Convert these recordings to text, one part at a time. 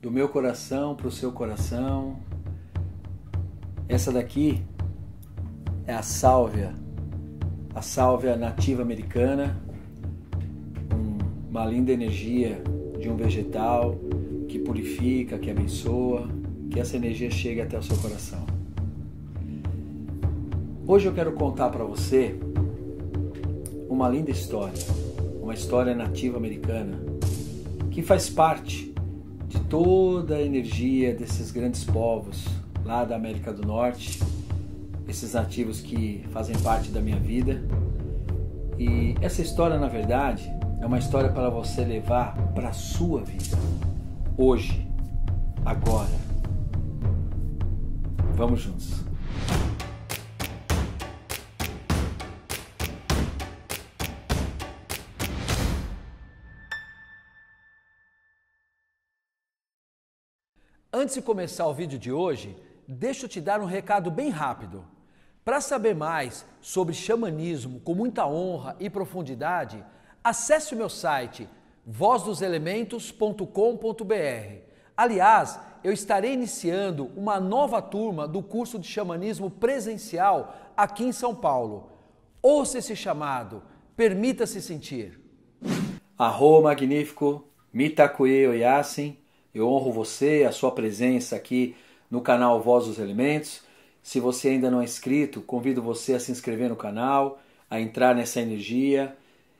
do meu coração para o seu coração. Essa daqui é a sálvia, a sálvia nativa americana, uma linda energia de um vegetal que purifica, que abençoa, que essa energia chegue até o seu coração. Hoje eu quero contar para você uma linda história, uma história nativa americana que faz parte toda a energia desses grandes povos lá da América do Norte, esses nativos que fazem parte da minha vida. E essa história, na verdade, é uma história para você levar para a sua vida, hoje, agora. Vamos juntos. Antes de começar o vídeo de hoje, deixa eu te dar um recado bem rápido. Para saber mais sobre xamanismo com muita honra e profundidade, acesse o meu site vozdoselementos.com.br. Aliás, eu estarei iniciando uma nova turma do curso de xamanismo presencial aqui em São Paulo. Ouça esse chamado, permita-se sentir. Arro magnífico, mitakue oyasin. Eu honro você, a sua presença aqui no canal Voz dos Elementos. Se você ainda não é inscrito, convido você a se inscrever no canal, a entrar nessa energia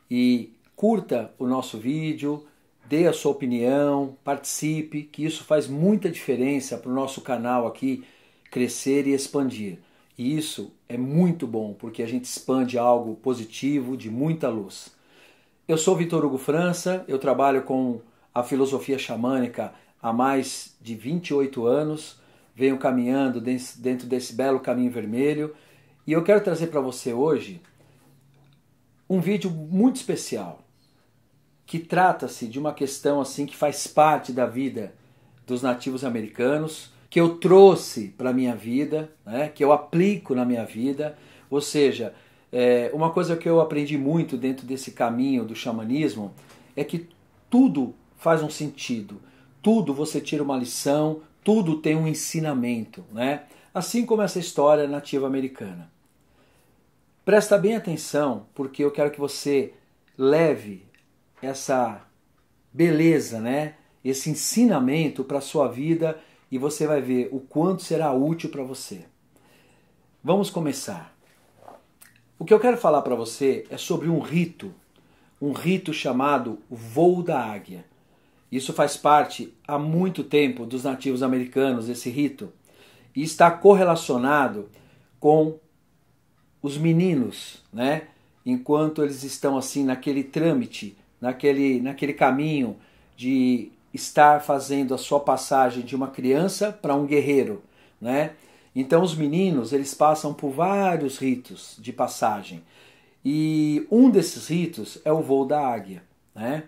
e curta o nosso vídeo, dê a sua opinião, participe, que isso faz muita diferença para o nosso canal aqui crescer e expandir. E isso é muito bom, porque a gente expande algo positivo de muita luz. Eu sou Vitor Hugo França, eu trabalho com a filosofia xamânica há mais de 28 anos, venho caminhando dentro desse belo caminho vermelho e eu quero trazer para você hoje um vídeo muito especial que trata-se de uma questão assim que faz parte da vida dos nativos americanos, que eu trouxe para a minha vida, né, que eu aplico na minha vida, ou seja, é, uma coisa que eu aprendi muito dentro desse caminho do xamanismo é que tudo faz um sentido. Tudo você tira uma lição, tudo tem um ensinamento, né? Assim como essa história nativa americana. Presta bem atenção, porque eu quero que você leve essa beleza, né? Esse ensinamento para a sua vida e você vai ver o quanto será útil para você. Vamos começar. O que eu quero falar para você é sobre um rito, um rito chamado voo da águia. Isso faz parte há muito tempo dos nativos americanos, esse rito, e está correlacionado com os meninos, né? Enquanto eles estão assim naquele trâmite, naquele, naquele caminho de estar fazendo a sua passagem de uma criança para um guerreiro, né? Então os meninos, eles passam por vários ritos de passagem. E um desses ritos é o voo da águia, né?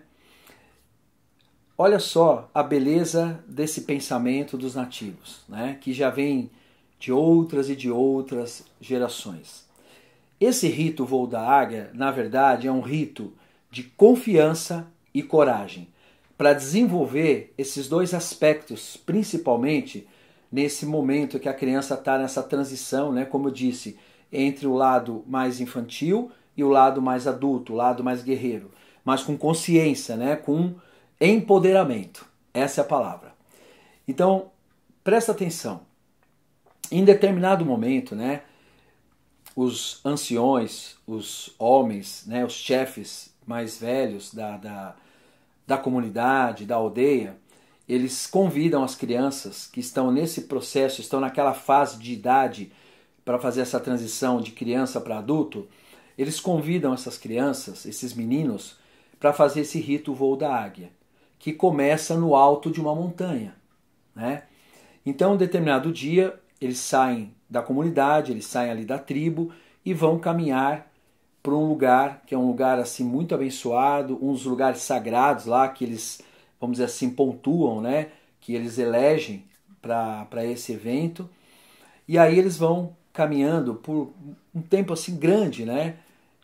Olha só a beleza desse pensamento dos nativos, né? que já vem de outras e de outras gerações. Esse rito voo da águia, na verdade, é um rito de confiança e coragem para desenvolver esses dois aspectos, principalmente nesse momento que a criança está nessa transição, né? como eu disse, entre o lado mais infantil e o lado mais adulto, o lado mais guerreiro, mas com consciência, né? com Empoderamento. Essa é a palavra. Então, presta atenção. Em determinado momento, né, os anciões, os homens, né, os chefes mais velhos da, da, da comunidade, da aldeia, eles convidam as crianças que estão nesse processo, estão naquela fase de idade para fazer essa transição de criança para adulto, eles convidam essas crianças, esses meninos, para fazer esse rito voo da águia que começa no alto de uma montanha. Né? Então, um determinado dia, eles saem da comunidade, eles saem ali da tribo e vão caminhar para um lugar que é um lugar assim muito abençoado, uns lugares sagrados lá que eles, vamos dizer assim, pontuam, né? que eles elegem para esse evento. E aí eles vão caminhando por um tempo assim grande, né?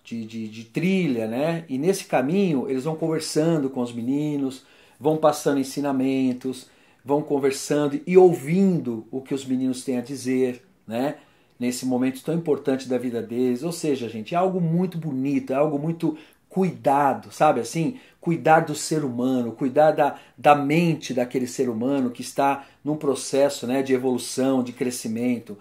De, de, de, trilha, né? E nesse caminho eles vão conversando com os meninos, vão passando ensinamentos, vão conversando e ouvindo o que os meninos têm a dizer, né? Nesse momento tão importante da vida deles. Ou seja, gente, é algo muito bonito, é algo muito cuidado, sabe assim? Cuidar do ser humano, cuidar da, da mente daquele ser humano que está num processo né, de evolução, de crescimento.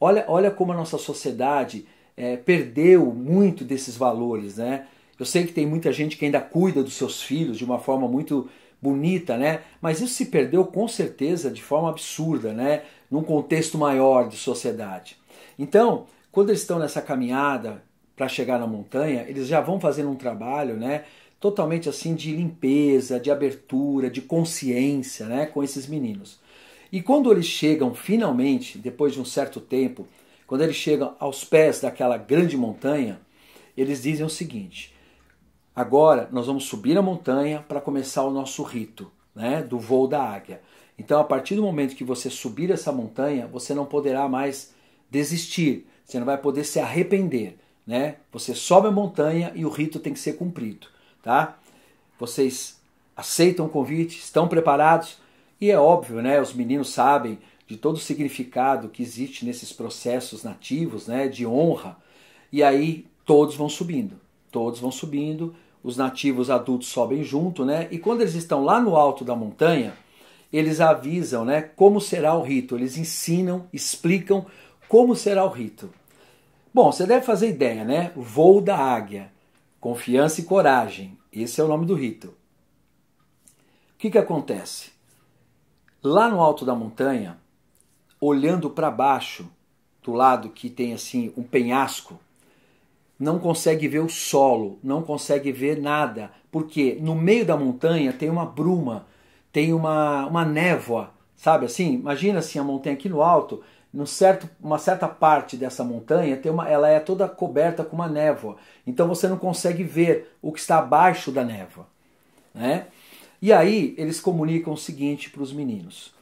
Olha, olha como a nossa sociedade é, perdeu muito desses valores, né? Eu sei que tem muita gente que ainda cuida dos seus filhos de uma forma muito bonita, né? Mas isso se perdeu com certeza de forma absurda, né? Num contexto maior de sociedade. Então, quando eles estão nessa caminhada para chegar na montanha, eles já vão fazendo um trabalho, né? Totalmente assim de limpeza, de abertura, de consciência, né? Com esses meninos. E quando eles chegam finalmente, depois de um certo tempo, quando eles chegam aos pés daquela grande montanha, eles dizem o seguinte: Agora nós vamos subir a montanha para começar o nosso rito, né, do voo da águia. Então, a partir do momento que você subir essa montanha, você não poderá mais desistir, você não vai poder se arrepender, né? Você sobe a montanha e o rito tem que ser cumprido, tá? Vocês aceitam o convite, estão preparados? E é óbvio, né? Os meninos sabem de todo o significado que existe nesses processos nativos, né, de honra. E aí todos vão subindo todos vão subindo, os nativos adultos sobem junto, né? E quando eles estão lá no alto da montanha, eles avisam, né, como será o rito, eles ensinam, explicam como será o rito. Bom, você deve fazer ideia, né? Voo da águia, confiança e coragem. Esse é o nome do rito. O que que acontece? Lá no alto da montanha, olhando para baixo, do lado que tem assim um penhasco, não consegue ver o solo, não consegue ver nada, porque no meio da montanha tem uma bruma, tem uma, uma névoa, sabe assim? Imagina assim a montanha aqui no alto, num certo, uma certa parte dessa montanha tem uma, ela é toda coberta com uma névoa, então você não consegue ver o que está abaixo da névoa, né? E aí eles comunicam o seguinte para os meninos: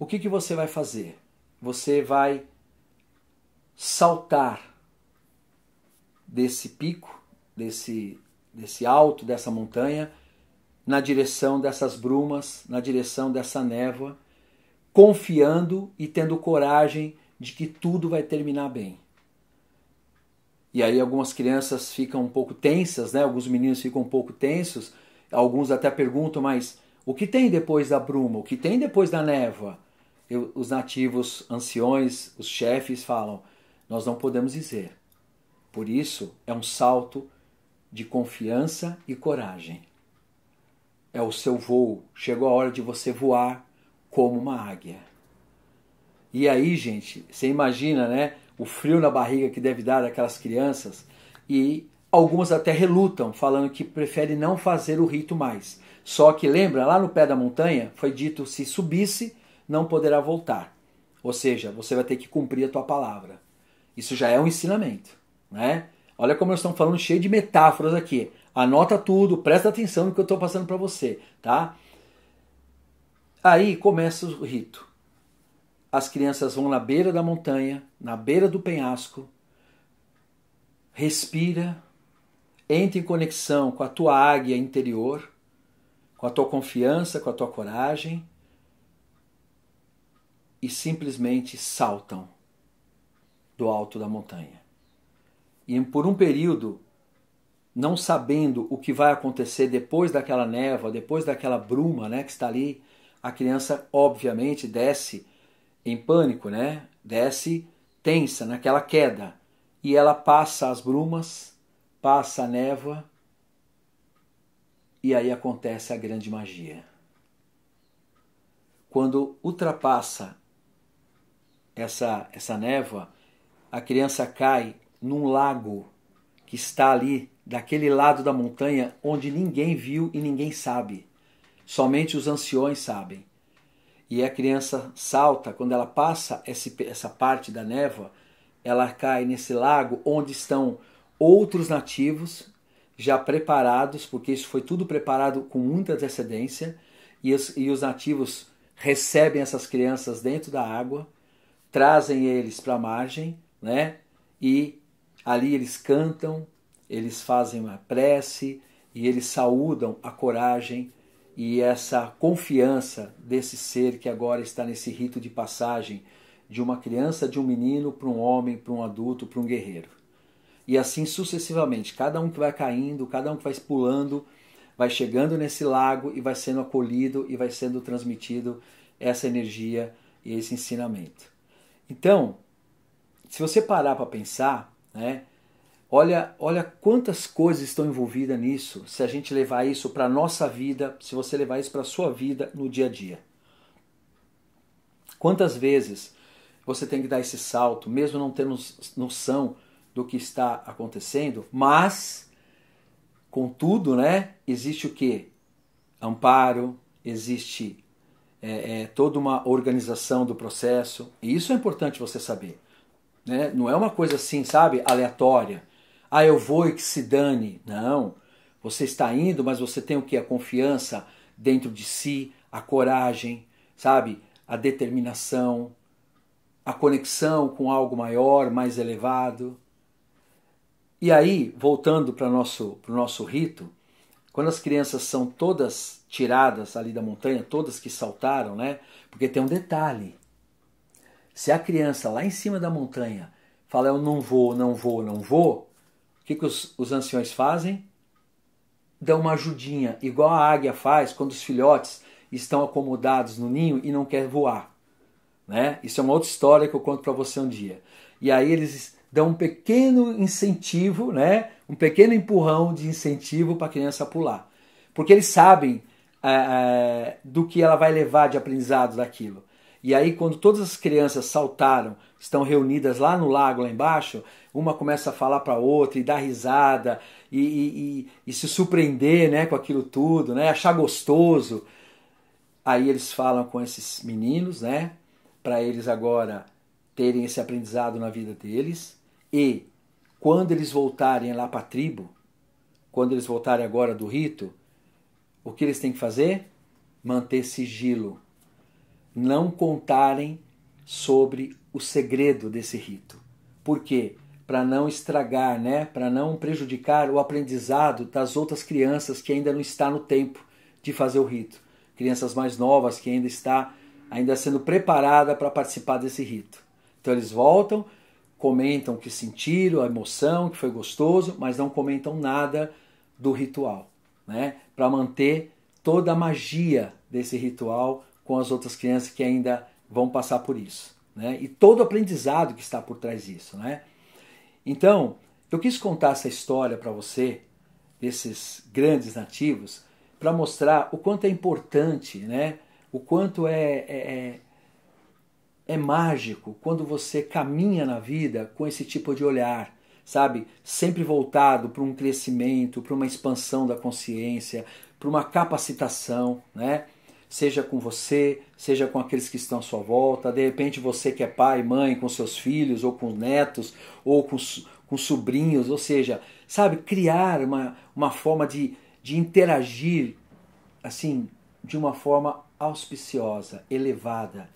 o que, que você vai fazer? Você vai saltar desse pico, desse, desse alto, dessa montanha, na direção dessas brumas, na direção dessa névoa, confiando e tendo coragem de que tudo vai terminar bem. E aí algumas crianças ficam um pouco tensas, né? Alguns meninos ficam um pouco tensos, alguns até perguntam, mas o que tem depois da bruma? O que tem depois da névoa? Eu, os nativos anciões, os chefes falam, nós não podemos dizer. Por isso, é um salto de confiança e coragem. É o seu voo. Chegou a hora de você voar como uma águia. E aí, gente, você imagina, né? O frio na barriga que deve dar aquelas crianças. E algumas até relutam, falando que prefere não fazer o rito mais. Só que lembra, lá no pé da montanha foi dito: se subisse, não poderá voltar. Ou seja, você vai ter que cumprir a tua palavra. Isso já é um ensinamento. Né? Olha como nós estamos falando cheio de metáforas aqui. Anota tudo, presta atenção no que eu estou passando para você, tá? Aí começa o rito. As crianças vão na beira da montanha, na beira do penhasco, respira, entra em conexão com a tua águia interior, com a tua confiança, com a tua coragem e simplesmente saltam do alto da montanha e por um período, não sabendo o que vai acontecer depois daquela névoa, depois daquela bruma né, que está ali, a criança obviamente desce em pânico, né? desce tensa naquela queda. E ela passa as brumas, passa a névoa, e aí acontece a grande magia. Quando ultrapassa essa, essa névoa, a criança cai num lago que está ali daquele lado da montanha onde ninguém viu e ninguém sabe. Somente os anciões sabem. E a criança salta, quando ela passa esse, essa parte da névoa, ela cai nesse lago onde estão outros nativos já preparados, porque isso foi tudo preparado com muita antecedência, e os, e os nativos recebem essas crianças dentro da água, trazem eles para a margem, né? E Ali eles cantam, eles fazem uma prece e eles saúdam a coragem e essa confiança desse ser que agora está nesse rito de passagem de uma criança, de um menino, para um homem, para um adulto, para um guerreiro. E assim sucessivamente, cada um que vai caindo, cada um que vai pulando, vai chegando nesse lago e vai sendo acolhido e vai sendo transmitido essa energia e esse ensinamento. Então, se você parar para pensar, né? Olha, olha quantas coisas estão envolvidas nisso, se a gente levar isso para a nossa vida, se você levar isso para a sua vida no dia a dia. Quantas vezes você tem que dar esse salto, mesmo não tendo noção do que está acontecendo, mas, contudo, né, existe o que? Amparo, existe é, é, toda uma organização do processo, e isso é importante você saber. Né? Não é uma coisa assim, sabe, aleatória. Ah, eu vou e que se dane. Não. Você está indo, mas você tem o que? A confiança dentro de si, a coragem, sabe? A determinação, a conexão com algo maior, mais elevado. E aí, voltando para o nosso, nosso rito, quando as crianças são todas tiradas ali da montanha, todas que saltaram, né? Porque tem um detalhe. Se a criança lá em cima da montanha fala eu não vou, não vou, não vou, o que, que os, os anciões fazem? Dão uma ajudinha, igual a águia faz quando os filhotes estão acomodados no ninho e não quer voar. Né? Isso é uma outra história que eu conto para você um dia. E aí eles dão um pequeno incentivo, né? um pequeno empurrão de incentivo para a criança pular. Porque eles sabem é, é, do que ela vai levar de aprendizado daquilo. E aí, quando todas as crianças saltaram, estão reunidas lá no lago, lá embaixo, uma começa a falar para outra e dar risada e, e, e, e, se surpreender né, com aquilo tudo, né, achar gostoso. Aí eles falam com esses meninos, né, para eles agora terem esse aprendizado na vida deles. E quando eles voltarem lá para a tribo, quando eles voltarem agora do rito, o que eles têm que fazer? Manter sigilo não contarem sobre o segredo desse rito. Por quê? Para não estragar, né? para não prejudicar o aprendizado das outras crianças que ainda não está no tempo de fazer o rito. Crianças mais novas que ainda está ainda sendo preparada para participar desse rito. Então eles voltam, comentam o que sentiram, a emoção, que foi gostoso, mas não comentam nada do ritual, né? Para manter toda a magia desse ritual com as outras crianças que ainda vão passar por isso. Né? E todo o aprendizado que está por trás disso. Né? Então, eu quis contar essa história para você, desses grandes nativos, para mostrar o quanto é importante, né? o quanto é, é, é, é, mágico quando você caminha na vida com esse tipo de olhar sabe? Sempre voltado para um crescimento, para uma expansão da consciência, para uma capacitação, né? seja com você, seja com aqueles que estão à sua volta. De repente você que é pai, mãe, com seus filhos, ou com netos, ou com, com sobrinhos, ou seja, sabe, criar uma, uma forma de, de interagir assim, de uma forma auspiciosa, elevada,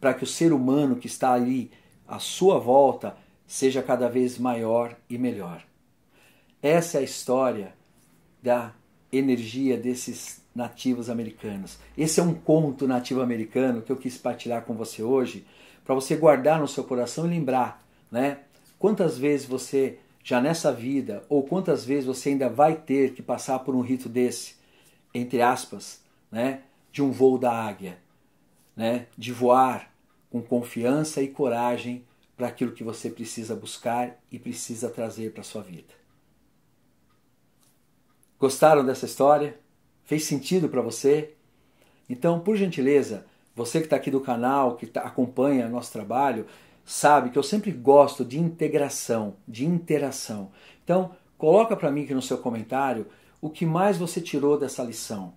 para que o ser humano que está ali à sua volta seja cada vez maior e melhor. Essa é a história da energia desses nativos americanos. Esse é um conto nativo americano que eu quis partilhar com você hoje, para você guardar no seu coração e lembrar, né? Quantas vezes você já nessa vida ou quantas vezes você ainda vai ter que passar por um rito desse, entre aspas, né? De um voo da águia, né? De voar com confiança e coragem para aquilo que você precisa buscar e precisa trazer para sua vida. Gostaram dessa história? Fez sentido para você? Então, por gentileza, você que está aqui do canal, que tá, acompanha nosso trabalho, sabe que eu sempre gosto de integração, de interação. Então, coloca para mim aqui no seu comentário o que mais você tirou dessa lição.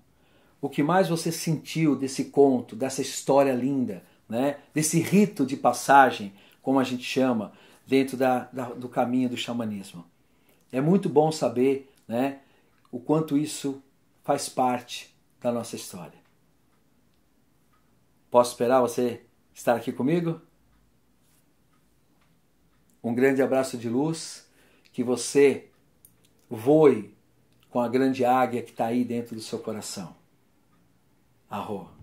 O que mais você sentiu desse conto, dessa história linda, né? desse rito de passagem, como a gente chama, dentro da, da, do caminho do xamanismo. É muito bom saber né, o quanto isso faz parte da nossa história. Posso esperar você estar aqui comigo? Um grande abraço de luz, que você voe com a grande águia que está aí dentro do seu coração. Arroa.